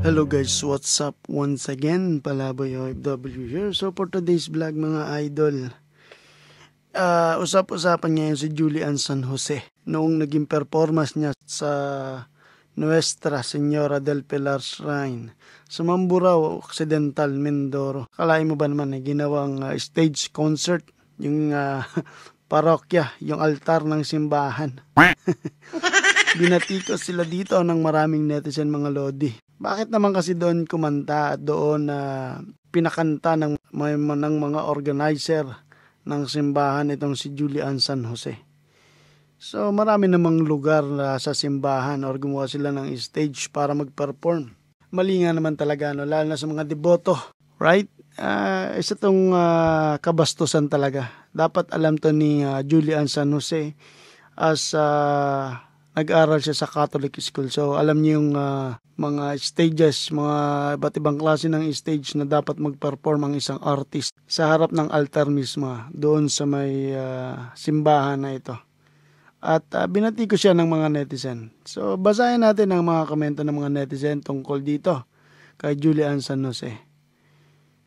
Hello guys, what's up? Once again, Palaboy OFW here. So for today's vlog mga idol, uh, usap-usapan ngayon si Julian San Jose. Noong naging performance niya sa Nuestra Señora del Pilar Shrine sa Mamburao, Occidental, Mindoro. Kalain mo ba naman eh, ginawang uh, stage concert, yung uh, parokya, yung altar ng simbahan. Binatikos sila dito ng maraming netizen mga lodi. Bakit naman kasi doon kumanta at doon na uh, pinakanta ng, may, ng mga organizer ng simbahan itong si Julian San Jose. So marami namang lugar na sa simbahan or gumawa sila ng stage para mag-perform. Mali nga naman talaga, no? lalo na sa mga deboto, right? Uh, isa tong uh, kabastusan talaga. Dapat alam to ni uh, Julian San Jose as uh, nag-aral siya sa Catholic school. So alam niyo yung uh, mga stages, mga iba't ibang klase ng stage na dapat mag-perform ang isang artist sa harap ng altar mismo ah, doon sa may uh, simbahan na ito. At uh, binati ko siya ng mga netizen. So basahin natin ang mga komento ng mga netizen tungkol dito kay Julian San Jose.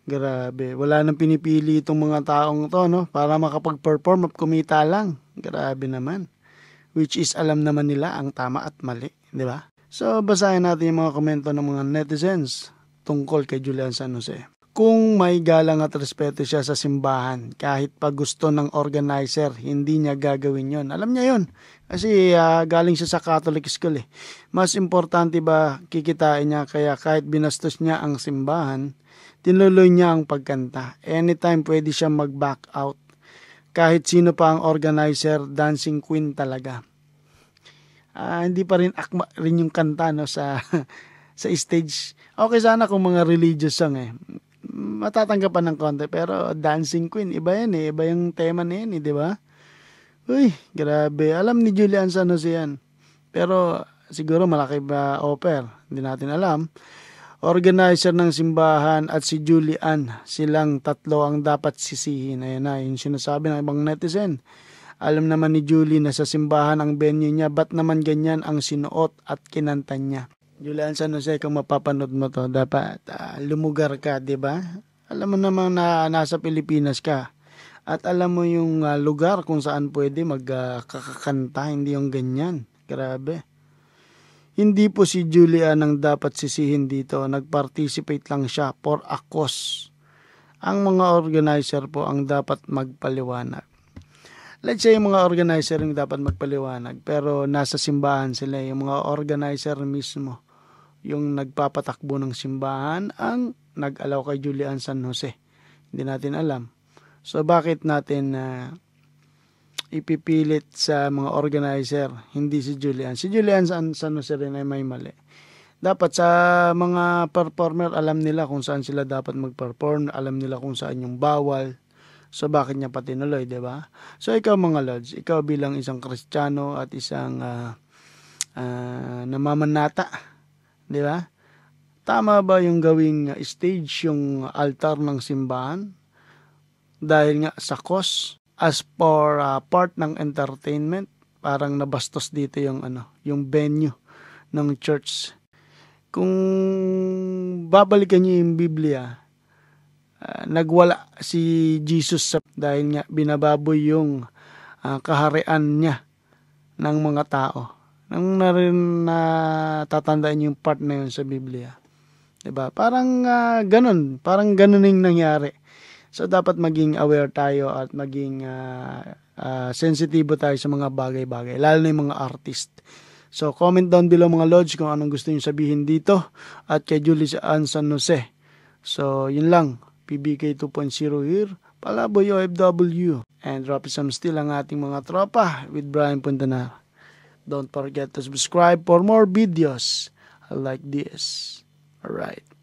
Grabe, wala nang pinipili itong mga taong to, no? Para makapag-perform at kumita lang. Grabe naman which is alam naman nila ang tama at mali, di ba? So, basahin natin yung mga komento ng mga netizens tungkol kay Julian San Jose. Kung may galang at respeto siya sa simbahan, kahit pa gusto ng organizer, hindi niya gagawin yon. Alam niya yon kasi uh, galing siya sa Catholic school eh. Mas importante ba kikitain niya kaya kahit binastos niya ang simbahan, tinuloy niya ang pagkanta. Anytime pwede siya mag-back out kahit sino pa ang organizer, dancing queen talaga. Uh, hindi pa rin akma rin yung kanta no sa sa stage. Okay sana kung mga religious song eh. Matatanggapan ng konti pero dancing queen iba yan eh, iba yung tema na yan eh, di ba? Uy, grabe. Alam ni Julian San Jose siyan. Pero siguro malaki ba offer? Hindi natin alam organizer ng simbahan at si Julian, silang tatlo ang dapat sisihin. Ayan na, yung sinasabi ng ibang netizen. Alam naman ni Julie na sa simbahan ang venue niya, ba't naman ganyan ang sinuot at kinanta niya? Julian San Jose, kung mapapanood mo to, dapat uh, lumugar ka, di ba? Alam mo naman na nasa Pilipinas ka. At alam mo yung uh, lugar kung saan pwede magkakakanta, ah, uh, hindi yung ganyan. Grabe. Hindi po si Julia ang dapat sisihin dito. Nag-participate lang siya for a cause. Ang mga organizer po ang dapat magpaliwanag. Let's say yung mga organizer yung dapat magpaliwanag. Pero nasa simbahan sila. Yung mga organizer mismo. Yung nagpapatakbo ng simbahan ang nag-alaw kay Julian San Jose. Hindi natin alam. So bakit natin uh, ipipilit sa mga organizer, hindi si Julian. Si Julian San, San ano Jose rin ay may mali. Dapat sa mga performer, alam nila kung saan sila dapat mag-perform, alam nila kung saan yung bawal. So bakit niya pa tinuloy, 'di ba? So ikaw mga lords, ikaw bilang isang Kristiyano at isang uh, uh, namamanata, 'di ba? Tama ba yung gawing stage yung altar ng simbahan? Dahil nga sa cost as for uh, part ng entertainment, parang nabastos dito yung ano, yung venue ng church. Kung babalikan niyo yung Biblia, uh, nagwala si Jesus sa dahil nga binababoy yung uh, kaharian niya ng mga tao. Nang na rin natatandaan yung part na yun sa Biblia. 'Di ba? Parang uh, ganun, parang ganun yung nangyari So dapat maging aware tayo at maging uh, uh, sensitibo tayo sa mga bagay-bagay, lalo na yung mga artist. So comment down below mga lodge kung anong gusto niyo sabihin dito at kay Julie Ann San Jose. So yun lang, PBK 2.0 here, Palaboy OFW, and drop some still ang ating mga tropa with Brian Puntanar. Don't forget to subscribe for more videos like this. Alright.